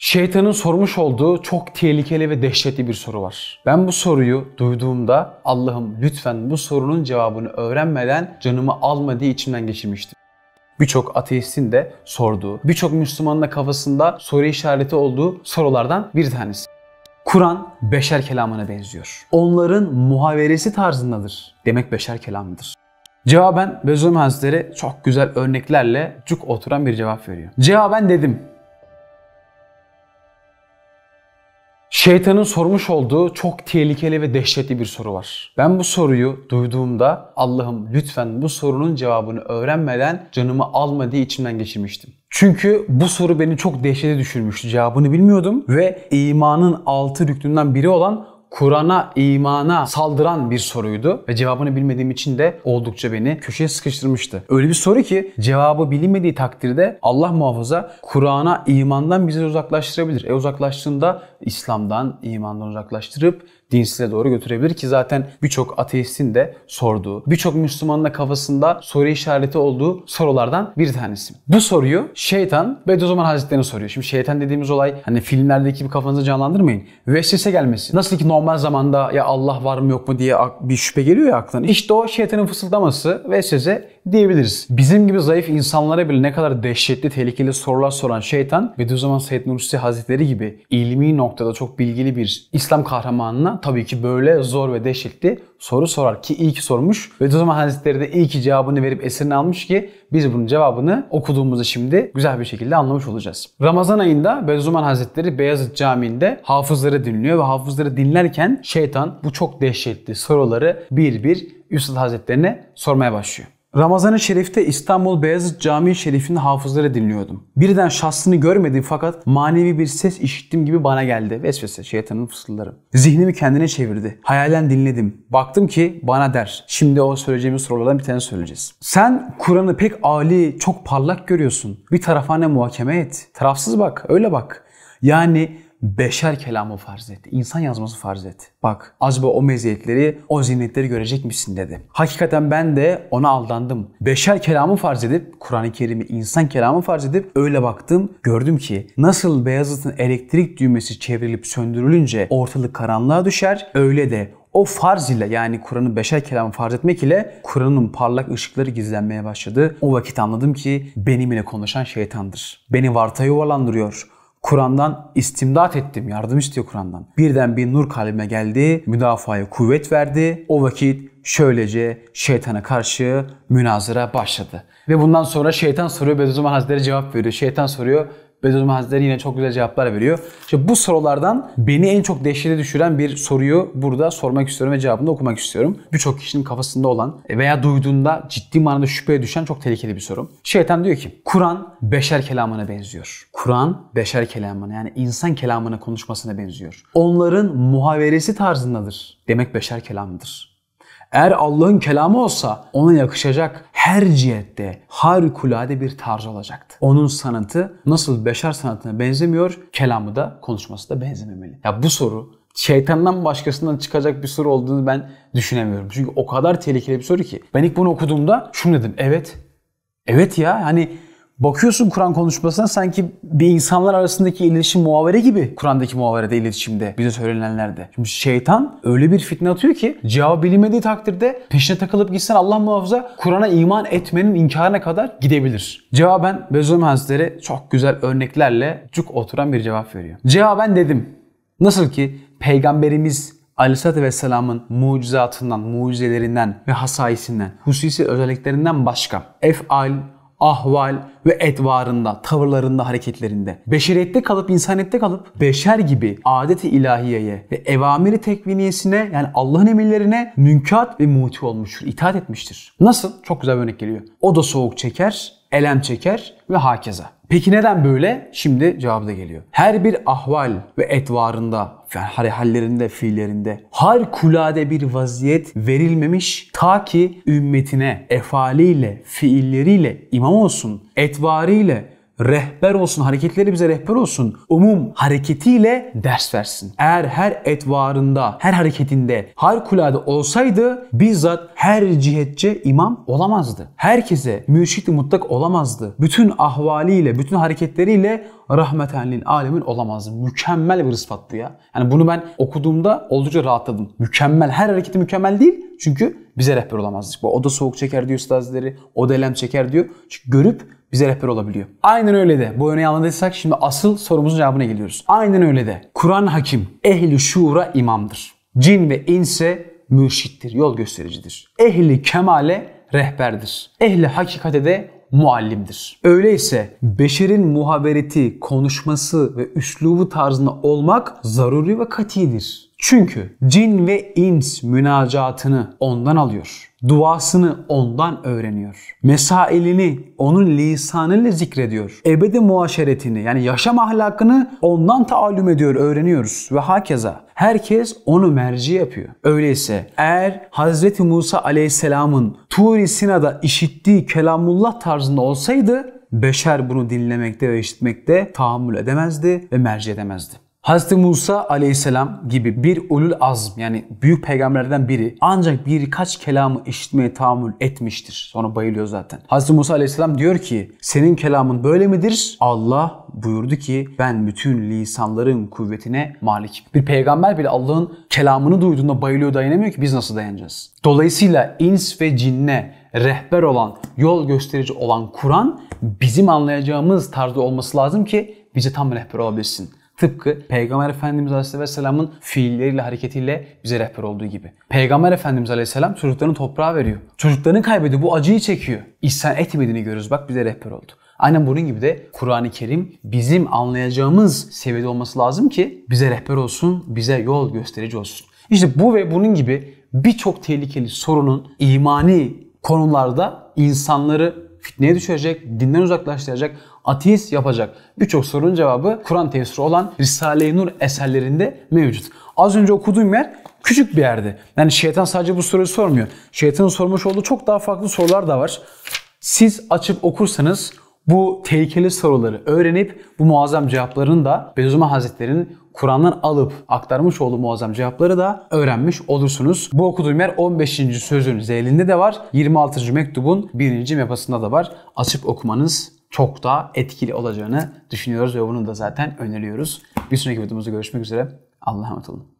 Şeytanın sormuş olduğu çok tehlikeli ve dehşetli bir soru var. Ben bu soruyu duyduğumda Allah'ım lütfen bu sorunun cevabını öğrenmeden canımı alma diye içimden geçirmiştim. Birçok ateistin de sorduğu, birçok Müslümanın da kafasında soru işareti olduğu sorulardan bir tanesi. Kur'an beşer kelamına benziyor. Onların muhaveresi tarzındadır. Demek beşer kelamıdır. Cevaben Bezum Hazretleri çok güzel örneklerle cuk oturan bir cevap veriyor. Cevaben dedim Şeytanın sormuş olduğu çok tehlikeli ve dehşetli bir soru var. Ben bu soruyu duyduğumda Allah'ım lütfen bu sorunun cevabını öğrenmeden canımı alma diye içimden geçirmiştim. Çünkü bu soru beni çok dehşete düşürmüştü. Cevabını bilmiyordum ve imanın altı rüknünden biri olan Kur'an'a, imana saldıran bir soruydu. Ve cevabını bilmediğim için de oldukça beni köşeye sıkıştırmıştı. Öyle bir soru ki cevabı bilinmediği takdirde Allah muhafaza Kur'an'a, imandan bizi uzaklaştırabilir. E uzaklaştığında İslam'dan, imandan uzaklaştırıp dinsize doğru götürebilir ki zaten birçok ateistin de sorduğu, birçok Müslümanın da kafasında soru işareti olduğu sorulardan bir tanesi. Bu soruyu şeytan Bediüzzaman Hazretleri'ne soruyor. Şimdi şeytan dediğimiz olay hani filmlerdeki bir kafanızı canlandırmayın. Vesvese gelmesin. Nasıl ki normal zamanda ya Allah var mı yok mu diye bir şüphe geliyor ya aklına. İşte o şeytanın fısıldaması vesvese diyebiliriz. Bizim gibi zayıf insanlara bile ne kadar dehşetli, tehlikeli sorular soran şeytan Bediüzzaman Seyyid Nursi Hazretleri gibi ilmi noktada çok bilgili bir İslam kahramanına tabii ki böyle zor ve dehşetli soru sorar ki iyi ki sormuş. Bediüzzaman Hazretleri de iyi ki cevabını verip esirini almış ki biz bunun cevabını okuduğumuzda şimdi güzel bir şekilde anlamış olacağız. Ramazan ayında Bediüzzaman Hazretleri Beyazıt Camii'nde hafızları dinliyor ve hafızları dinlerken şeytan bu çok dehşetli soruları bir bir Üstad Hazretlerine sormaya başlıyor. Ramazan-ı Şerif'te İstanbul Beyazıt Camii Şerif'in hafızları dinliyordum. Birden şahsını görmedim fakat manevi bir ses işittim gibi bana geldi. Vesvese, şeytanın fısıldarı. Zihnimi kendine çevirdi. Hayalen dinledim. Baktım ki bana der. Şimdi o söyleyeceğimiz sorulardan bir tane söyleyeceğiz. Sen Kur'an'ı pek ali, çok parlak görüyorsun. Bir tarafa ne muhakeme et. Tarafsız bak, öyle bak. Yani beşer kelamı farz etti. İnsan yazması farz etti. Bak az ve o meziyetleri, o zinetleri görecek misin dedi. Hakikaten ben de ona aldandım. Beşer kelamı farz edip, Kur'an-ı Kerim'i insan kelamı farz edip öyle baktım. Gördüm ki nasıl Beyazıt'ın elektrik düğmesi çevrilip söndürülünce ortalık karanlığa düşer. Öyle de o farz ile yani Kur'an'ın beşer kelamı farz etmek ile Kur'an'ın parlak ışıkları gizlenmeye başladı. O vakit anladım ki benimle konuşan şeytandır. Beni varta yuvalandırıyor. Kur'an'dan istimdat ettim, yardım istiyor Kur'an'dan. Birden bir nur kalbime geldi, müdafaya kuvvet verdi. O vakit şöylece şeytana karşı münazara başladı. Ve bundan sonra şeytan soruyor, Bediüzzaman Hazretleri cevap veriyor. Şeytan soruyor, Bediüzzaman Hazretleri yine çok güzel cevaplar veriyor. İşte bu sorulardan beni en çok dehşete düşüren bir soruyu burada sormak istiyorum ve cevabını okumak istiyorum. Birçok kişinin kafasında olan veya duyduğunda ciddi manada şüpheye düşen çok tehlikeli bir soru. Şeytan diyor ki Kur'an beşer kelamına benziyor. Kur'an beşer kelamına yani insan kelamına konuşmasına benziyor. Onların muhaveresi tarzındadır. Demek beşer kelamıdır. Eğer Allah'ın kelamı olsa ona yakışacak her cihette harikulade bir tarz olacaktı. Onun sanatı nasıl beşer sanatına benzemiyor, kelamı da konuşması da benzememeli. Ya bu soru şeytandan başkasından çıkacak bir soru olduğunu ben düşünemiyorum. Çünkü o kadar tehlikeli bir soru ki. Ben ilk bunu okuduğumda şunu dedim. Evet. Evet ya hani bakıyorsun Kur'an konuşmasına sanki bir insanlar arasındaki iletişim muavere gibi Kur'an'daki muaverede iletişimde bize söylenenlerde. Şimdi şeytan öyle bir fitne atıyor ki cevabı bilinmediği takdirde peşine takılıp gitsen Allah muhafaza Kur'an'a iman etmenin inkarına kadar gidebilir. Cevaben Bezum Hazretleri çok güzel örneklerle cuk oturan bir cevap veriyor. Cevaben dedim. Nasıl ki peygamberimiz Aleyhisselatü Vesselam'ın mucizatından, mucizelerinden ve hasaisinden, hususi özelliklerinden başka efal, ahval ve etvarında, tavırlarında, hareketlerinde. Beşeriyette kalıp, insaniyette kalıp beşer gibi adeti ilahiyeye ve evamiri tekviniyesine yani Allah'ın emirlerine münkat ve muti olmuştur, itaat etmiştir. Nasıl? Çok güzel bir örnek geliyor. O da soğuk çeker, elem çeker ve hakeza. Peki neden böyle? Şimdi cevabı da geliyor. Her bir ahval ve etvarında yani hallerinde, fiillerinde harikulade bir vaziyet verilmemiş ta ki ümmetine efaliyle, fiilleriyle imam olsun, etvariyle, rehber olsun, hareketleri bize rehber olsun. Umum hareketiyle ders versin. Eğer her etvarında, her hareketinde harikulade olsaydı bizzat her cihetçe imam olamazdı. Herkese mürşidi mutlak olamazdı. Bütün ahvaliyle, bütün hareketleriyle rahmeten lil alemin olamaz. Mükemmel bir ispattı ya. Yani bunu ben okuduğumda oldukça rahatladım. Mükemmel. Her hareketi mükemmel değil. Çünkü bize rehber olamazdık. Bu, o da soğuk çeker diyor üstazları. O da elem çeker diyor. Çünkü görüp bize rehber olabiliyor. Aynen öyle de bu örneği anladıysak şimdi asıl sorumuzun cevabına geliyoruz. Aynen öyle de Kur'an hakim, ehli şuura imamdır. Cin ve inse mürşittir, yol göstericidir. Ehli kemale rehberdir. Ehli hakikate de muallimdir. Öyleyse beşerin muhabereti, konuşması ve üslubu tarzında olmak zaruri ve katidir. Çünkü cin ve ins münacatını ondan alıyor. Duasını ondan öğreniyor. Mesailini onun lisanıyla zikrediyor. Ebedi muaşeretini yani yaşam ahlakını ondan taallüm ediyor, öğreniyoruz ve hakeza. Herkes onu merci yapıyor. Öyleyse eğer Hz. Musa aleyhisselamın Tur-i Sina'da işittiği kelamullah tarzında olsaydı beşer bunu dinlemekte ve işitmekte tahammül edemezdi ve merci edemezdi. Hz. Musa aleyhisselam gibi bir ulul azm yani büyük peygamberlerden biri ancak birkaç kelamı işitmeye tahammül etmiştir. Sonra bayılıyor zaten. Hz. Musa aleyhisselam diyor ki senin kelamın böyle midir? Allah buyurdu ki ben bütün lisanların kuvvetine malik. Bir peygamber bile Allah'ın kelamını duyduğunda bayılıyor dayanamıyor ki biz nasıl dayanacağız? Dolayısıyla ins ve cinne rehber olan, yol gösterici olan Kur'an bizim anlayacağımız tarzda olması lazım ki bize tam rehber olabilsin. Tıpkı Peygamber Efendimiz Aleyhisselam'ın fiilleriyle, hareketiyle bize rehber olduğu gibi. Peygamber Efendimiz Aleyhisselam çocuklarını toprağa veriyor. Çocuklarını kaybediyor, bu acıyı çekiyor. İhsan etmediğini görürüz bak bize rehber oldu. Aynen bunun gibi de Kur'an-ı Kerim bizim anlayacağımız seviyede olması lazım ki bize rehber olsun, bize yol gösterici olsun. İşte bu ve bunun gibi birçok tehlikeli sorunun imani konularda insanları fitneye düşürecek, dinden uzaklaştıracak, ateist yapacak birçok sorunun cevabı Kur'an tefsiri olan Risale-i Nur eserlerinde mevcut. Az önce okuduğum yer küçük bir yerde. Yani şeytan sadece bu soruyu sormuyor. Şeytanın sormuş olduğu çok daha farklı sorular da var. Siz açıp okursanız bu tehlikeli soruları öğrenip bu muazzam cevaplarını da Beyzume Hazretleri'nin Kur'an'dan alıp aktarmış olduğu muazzam cevapları da öğrenmiş olursunuz. Bu okuduğum yer 15. sözün zelinde de var. 26. mektubun 1. mepasında da var. Açıp okumanız çok daha etkili olacağını düşünüyoruz ve bunu da zaten öneriyoruz. Bir sonraki videomuzda görüşmek üzere. Allah'a emanet olun.